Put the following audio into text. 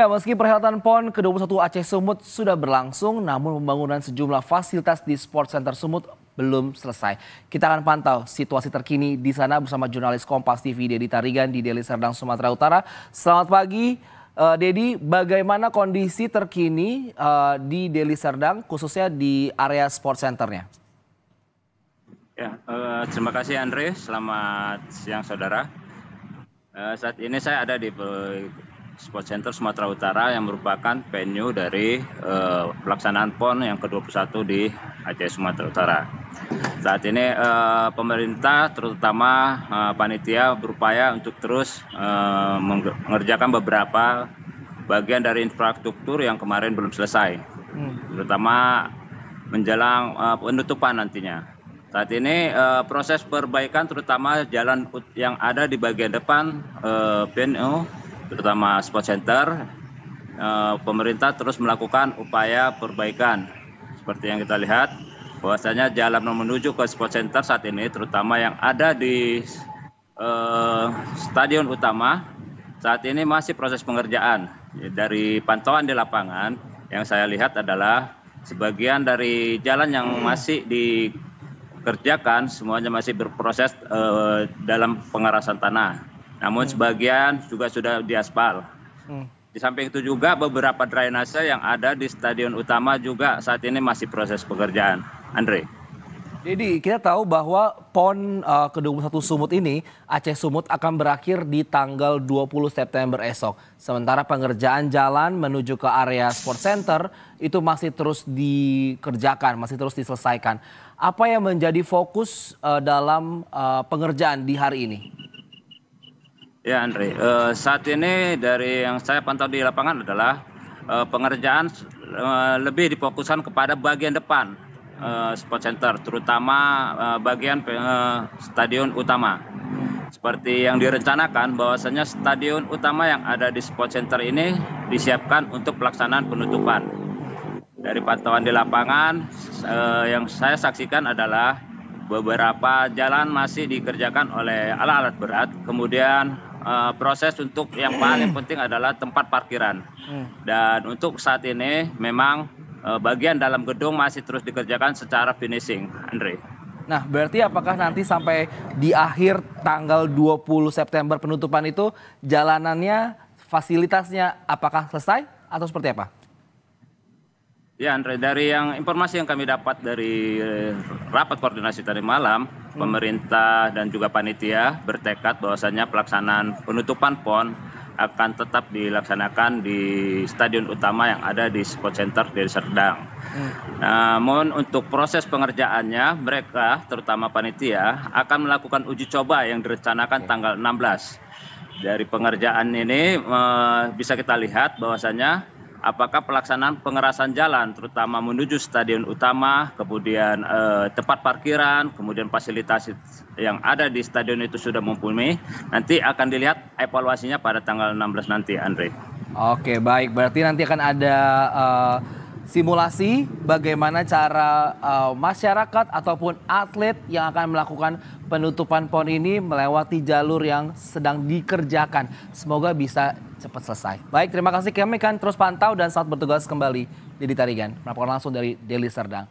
Ya, meski perhelatan PON ke-21 Aceh Sumut sudah berlangsung, namun pembangunan sejumlah fasilitas di Sport Center Sumut belum selesai. Kita akan pantau situasi terkini di sana bersama jurnalis Kompas TV Dedi Tarigan di Deli Serdang, Sumatera Utara. Selamat pagi, uh, Dedi. Bagaimana kondisi terkini uh, di Deli Serdang, khususnya di area Sport Centernya? Ya, uh, terima kasih Andre. Selamat siang saudara. Uh, saat ini saya ada di Sport Center Sumatera Utara yang merupakan venue dari uh, pelaksanaan PON yang ke-21 di Aceh Sumatera Utara. Saat ini uh, pemerintah terutama uh, panitia berupaya untuk terus uh, mengerjakan beberapa bagian dari infrastruktur yang kemarin belum selesai. Hmm. Terutama menjelang uh, penutupan nantinya. Saat ini uh, proses perbaikan terutama jalan yang ada di bagian depan uh, PNU terutama spot center, eh, pemerintah terus melakukan upaya perbaikan. Seperti yang kita lihat, bahwasanya jalan menuju ke spot center saat ini, terutama yang ada di eh, stadion utama, saat ini masih proses pengerjaan. Dari pantauan di lapangan, yang saya lihat adalah sebagian dari jalan yang masih dikerjakan, semuanya masih berproses eh, dalam pengarasan tanah. Namun hmm. sebagian juga sudah diaspal. Hmm. Di samping itu juga beberapa drainase yang ada di stadion utama juga saat ini masih proses pekerjaan. Andre. Jadi kita tahu bahwa PON uh, eh, ke-21 Sumut ini, Aceh Sumut akan berakhir di tanggal 20 September esok. Sementara pengerjaan jalan menuju ke area sport center itu masih terus dikerjakan, masih terus diselesaikan. Apa yang menjadi fokus uh, dalam uh, pengerjaan di hari ini? Ya Andre, uh, saat ini dari yang saya pantau di lapangan adalah uh, pengerjaan uh, lebih difokuskan kepada bagian depan uh, sport center, terutama uh, bagian uh, stadion utama. Seperti yang direncanakan bahwasanya stadion utama yang ada di sport center ini disiapkan untuk pelaksanaan penutupan. Dari pantauan di lapangan uh, yang saya saksikan adalah beberapa jalan masih dikerjakan oleh alat-alat berat, kemudian uh, proses untuk yang paling penting adalah tempat parkiran. Hmm. Dan untuk saat ini memang uh, bagian dalam gedung masih terus dikerjakan secara finishing, Andre. Nah, berarti apakah nanti sampai di akhir tanggal 20 September penutupan itu jalanannya, fasilitasnya apakah selesai atau seperti apa? Ya Andre, dari yang informasi yang kami dapat dari eh, rapat koordinasi tadi malam, hmm. pemerintah dan juga panitia bertekad bahwasannya pelaksanaan penutupan PON akan tetap dilaksanakan di stadion utama yang ada di Sport Center Deli Serdang. Hmm. Namun untuk proses pengerjaannya, mereka terutama panitia akan melakukan uji coba yang direncanakan ya. tanggal 16. Dari pengerjaan ini eh, bisa kita lihat bahwasannya apakah pelaksanaan pengerasan jalan terutama menuju stadion utama, kemudian eh, tempat parkiran, kemudian fasilitas yang ada di stadion itu sudah mumpuni nanti akan dilihat evaluasinya pada tanggal 16 nanti Andre. Oke, baik. Berarti nanti akan ada uh simulasi bagaimana cara uh, masyarakat ataupun atlet yang akan melakukan penutupan PON ini melewati jalur yang sedang dikerjakan. Semoga bisa cepat selesai. Baik, terima kasih kami akan terus pantau dan saat bertugas kembali di Tarigan. Melaporkan langsung dari Deli Serdang.